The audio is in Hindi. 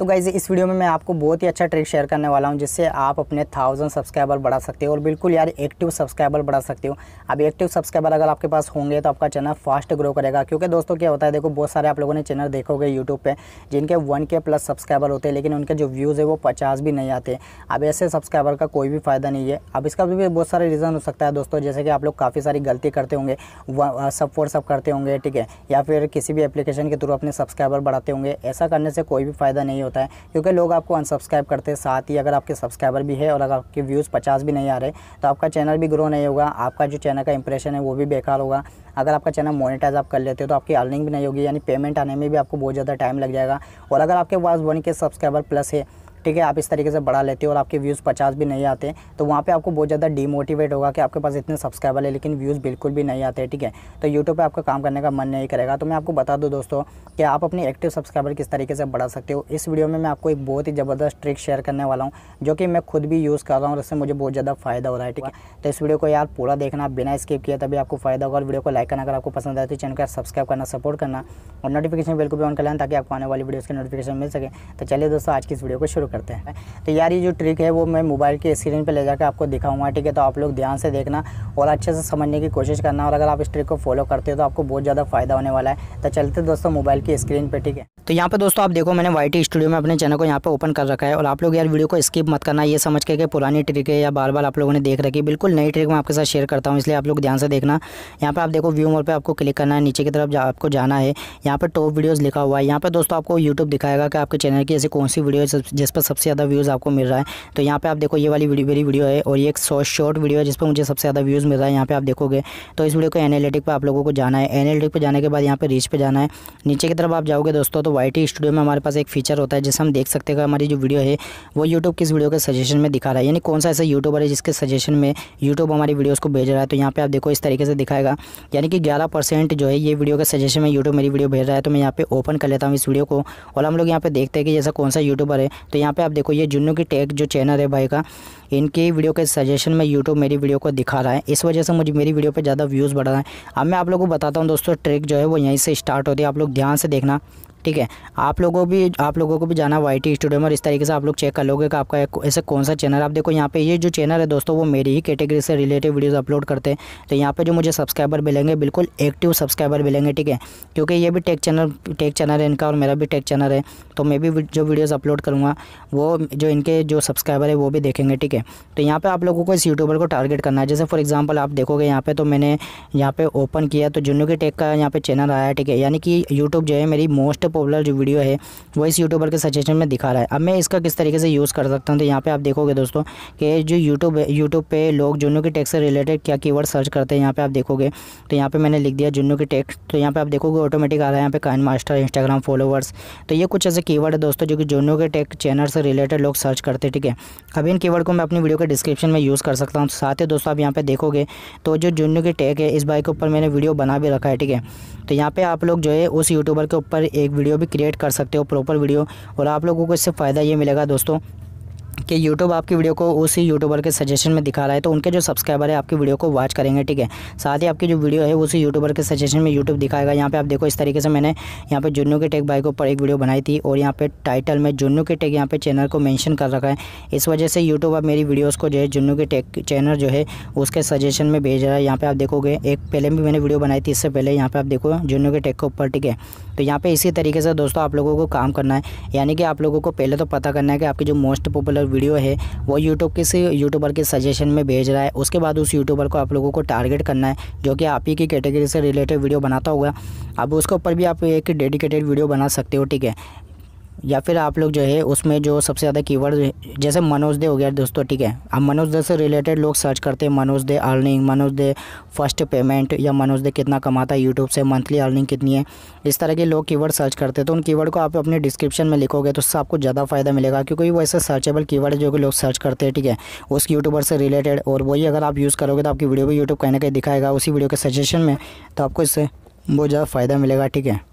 तो गाइज इस वीडियो में मैं आपको बहुत ही अच्छा ट्रिक शेयर करने वाला हूं जिससे आप अपने थाउजेंड सब्सक्राइबर बढ़ा सकते हो और बिल्कुल यार एक्टिव सब्सक्राइबर बढ़ा सकते हो अब एक्टिव सब्सक्राइबर अगर आपके पास होंगे तो आपका चैनल फास्ट ग्रो करेगा क्योंकि दोस्तों क्या होता है देखो बहुत सारे आप लोगों ने चैनल देखोगे यूट्यूब पर जिनके वन के प्लस सब्सक्राइबर होते हैं लेकिन उनके जो व्यूज़ है वो पचास भी नहीं आते अब ऐसे सब्सक्राइबर का कोई भी फ़ायदा नहीं है अब इसका भी बहुत सारे रीज़न हो सकता है दोस्तों जैसे कि आप लोग काफ़ी सारी गलती करते होंगे सब फोर सब करते होंगे ठीक है या फिर किसी भी एप्लीकेशन के थ्रू अपने सब्सक्राइबर बढ़ाते होंगे ऐसा करने से कोई भी फ़ायदा नहीं होता है क्योंकि लोग आपको अनसब्सक्राइब करते हैं साथ ही अगर आपके सब्सक्राइबर भी है और अगर आपके व्यूज़ पचास भी नहीं आ रहे तो आपका चैनल भी ग्रो नहीं होगा आपका जो चैनल का इंप्रेशन है वो भी बेकार होगा अगर आपका चैनल मोनिटाइज आप कर लेते हो तो आपकी अर्निंग भी नहीं होगी यानी पेमेंट आने में भी आपको बहुत ज़्यादा टाइम लग जाएगा और अगर आपके पास वन के सब्सक्राइबर प्लस है ठीक है आप इस तरीके से बढ़ा लेते हो और आपके व्यूज़ पचास भी नहीं आते तो वहाँ पर आपको बहुत ज़्यादा डीमोटिवेट होगा कि आपके पास इतने सब्सक्राइबर है लेकिन व्यूज़ बिल्कुल भी नहीं आते ठीक है तो यूट्यूब पर आपका काम करने का मन नहीं करेगा तो मैं आपको बता दूँ दोस्तों कि आप अपने एक्टिव सब्सक्राइबर किस तरीके से बढ़ा सकते हो इस वीडियो में मैं आपको एक बहुत ही ज़बरदस्त ट्रिक शेयर करने वाला हूँ जो कि मैं खुद भी यूज़ कर रहा हूँ और इससे मुझे बहुत ज़्यादा फ़ायदा हो रहा है ठीक है तो इस वीडियो को यार पूरा देखना बिना स्किप किया तभी आपको फ़ायदा होगा और वीडियो को लाइक करना अगर आपको पसंद आए तो चैनल को सब्सक्राइब करना सपोर्ट करना और नोटिफिकेशन बिल्कुल भी ऑन कर लेना ताकि आपको आने वाली वीडियोज़ के नोटिफिकेशन मिल सके तो चलिए दोस्तों आज की इस वीडियो को शुरू करते हैं तो यार ये जो ट्रिक है वो मैं मोबाइल की स्क्रीन पर ले जाकर आपको दिखाऊंगा ठीक है तो आप लोग ध्यान से देखना और अच्छे से समझने की कोशिश करना और अगर आप इस ट्रिक को फॉलो करते हो तो आपको बहुत ज़्यादा फ़ायदा होने वाला है तो चलते दोस्तों मोबाइल की स्क्रीन पर ठीक है तो यहाँ पे दोस्तों आप देखो मैंने वाई स्टूडियो में अपने चैनल को यहाँ पे ओपन कर रखा है और आप लोग यार वीडियो को स्किप मत करना ये समझ के कि पुरानी ट्रिक है या बार बार आप लोगों ने देख रखी बिल्कुल नई ट्रिक मैं आपके साथ शेयर करता हूँ इसलिए आप लोग ध्यान से देखना यहाँ पर आप देखो व्यू मोड पर आपको क्लिक करना है नीचे की तरफ आपको जाना है यहाँ पर टॉप वीडियोज़ लिखा हुआ है यहाँ पर दोस्तों आपको यूट्यूब दिखाएगा कि आपके चैनल की ऐसी कौन सी वीडियो जिस पर सबसे ज़्यादा व्यूज़ आपको मिल रहा है तो यहाँ पर आप देखो ये वाली मेरी वीडियो है और ये एक शॉर्ट वीडियो है जिस पर मुझे सबसे ज़्यादा व्यूज़ मिल रहा है यहाँ पर आप देखोगे तो इस वीडियो को एनालिटिक पर आप लोगों को जाना है एनालिटिक पर जाने के बाद यहाँ पर रीच पर जाना है नीचे की तरफ आप जाओगे दोस्तों तो वाई टी स्टूडियो में हमारे पास एक फीचर होता है जिससे हम देख सकते हैं हमारी जो वीडियो है वो यूट्यूब किस वीडियो के सजेशन में दिखा रहा है यानी कौन सा ऐसा यूट्यूबर है जिसके सजेशन में यूट्यूब हमारी वीडियोज़ को भेज रहा है तो यहाँ पर आप देखो इस तरीके से दिखाएगा यानी कि ग्यारह जो है ये वीडियो के सजेशन में यूट्यूब मेरी वीडियो भेज रहा है तो मैं यहाँ पर ओपन कर लेता हूँ इस वीडियो को और हम लोग यहाँ पर देखते हैं कि जैसा कौन सा यूट्यूबर है तो यहाँ पर आप देखो ये जुनू की टेक जो चैनल है भाई का इनके वीडियो के सजेशन में यूट्यूब मेरी वीडियो को दिखा रहा है इस वजह से मुझे मेरी वीडियो पर ज़्यादा व्यूज़ बढ़ रहा है अब मैं आप लोगों को बताता हूँ दोस्तों ट्रिक जो है वो यहीं से स्टार्ट होती है आप लोग ध्यान से देखना ठीक है आप लोगों भी आप लोगों को भी जाना वाई टी स्टूडियो में इस तरीके से आप लोग चेक कर लोगे कि आपका ऐसा कौन सा चैनल आप देखो यहाँ पे ये जो चैनल है दोस्तों वो मेरी ही कैटेगरी से रिलेटेड वीडियोस अपलोड करते हैं तो यहाँ पे जो मुझे सब्सक्राइबर मिलेंगे बिल्कुल एक्टिव सब्सक्राइबर मिलेंगे ठीक है क्योंकि ये भी टेक चैनल टेक चैनल है इनका और मेरा भी टेक चैनल है तो मैं भी जो वीडियोज़ अपलोड करूँगा वो जो इनके जो सब्सक्राइबर है वो भी देखेंगे ठीक है तो यहाँ पर आप लोगों को इस यूट्यूबर को टारगेट करना है जैसे फॉर एग्जाम्पल आप देखोगे यहाँ पर तो मैंने यहाँ पर ओपन किया तो जुन्नू के टेक का यहाँ पर चैनल आया ठीक है यानी कि यूट्यूब जो है मेरी मोस्ट पॉपुलर जो वीडियो है वो इस यूट्यूबर के सजेशन में दिखा रहा है अब मैं इसका किस तरीके से यूज़ कर सकता हूँ तो यहाँ पे आप देखोगे दोस्तों कि जो यूट्यूब यूट्यूब पर लोग जुनू के टैक्स से रिलेटेड क्या कीवर्ड सर्च करते हैं यहाँ पे आप देखोगे तो यहाँ पर मैंने लिख दिया जुनू के टैक्स तो यहाँ पर आप देखोगे ऑटोमेटिक आ रहा है यहाँ पे कान मास्टर इंस्टाग्राम फॉलोवर्स तो ये कुछ ऐसे कीवर्ड है दोस्तों जो कि जुनू के टेक चैनल से रिलेटेड लोग सर्च करते हैं ठीक है अभी इन कीवर्ड को मैं अपनी वीडियो के डिस्क्रिप्शन में यूज़ कर सकता हूँ साथ ही दोस्तों आप यहाँ पर देखोगे तो जो जुन्नू की टेक है इस बाइक के ऊपर मैंने वीडियो बना भी रखा है ठीक है तो यहाँ पर आप लोग जो है उस यूट्यूबर के ऊपर एक वीडियो भी क्रिएट कर सकते हो प्रॉपर वीडियो और आप लोगों को इससे फ़ायदा ये मिलेगा दोस्तों कि यूट्यूब आपकी वीडियो को उसी यूट्यूबर के सजेशन में दिखा रहा है तो उनके जो सब्सक्राइबर है आपकी वीडियो को वॉच करेंगे ठीक है साथ ही आपकी जो वीडियो है उसी यूट्यूबर के सजेशन में यूट्यूब दिखाएगा यहाँ पे आप देखो इस तरीके से मैंने यहाँ पे जुन्नू के टेक भाई के ऊपर एक वीडियो बनाई थी और यहाँ पे टाइटल में जुन्नू के टेक यहाँ पे चैनल को मैंशन कर रखा है इस वजह से यूट्यूब अब मेरी वीडियोज़ को जो है जुन्नू के टेक चैनल जो है उसके सजेशन में भेज रहा है यहाँ पर आप देखोगे एक पहले भी मैंने वीडियो बनाई थी इससे पहले यहाँ पर आप देखो जुन्नू के टेक के ऊपर ठीक है तो यहाँ पर इसी तरीके से दोस्तों आप लोगों को काम करना है यानी कि आप लोगों को पहले तो पता करना है कि आपकी जो मोस्ट पॉपुलर वीडियो है वो यूट्यूब किसी यूट्यूबर के सजेशन में भेज रहा है उसके बाद उस यूट्यूबर को आप लोगों को टारगेट करना है जो कि आप ही की कैटेगरी से रिलेटेड वीडियो बनाता होगा अब उसके ऊपर भी आप एक डेडिकेटेड वीडियो बना सकते हो ठीक है या फिर आप लोग जो है उसमें जो सबसे ज़्यादा कीवर्ड जैसे मनोज दे हो गया दोस्तों ठीक है अब मनोज दे से रिलेटेड लोग सर्च करते हैं Manoj Dey earning Manoj Dey first payment या मनोज दे कितना कमाता है यूट्यूब से मंथली अर्निंग कितनी है इस तरह के लोग कीवर्ड सर्च करते हैं तो उन कीवर्ड को आप अपने डिस्क्रिप्शन में लिखोगे तो उससे आपको ज़्यादा फ़ायदा मिलेगा क्योंकि वो ऐसे सर्चेबल कीवर्ड जो कि लोग सर्च करते हैं ठीक है उस यूट्यूबर से रिलेटेड और वही अगर आप यूज़ करोगे तो आपकी वीडियो भी यूट्यूब कहीं ना कहीं दिखाएगा उसी वीडियो के सजेशन में तो आपको इससे बहुत ज़्यादा फ़ायदा मिलेगा ठीक है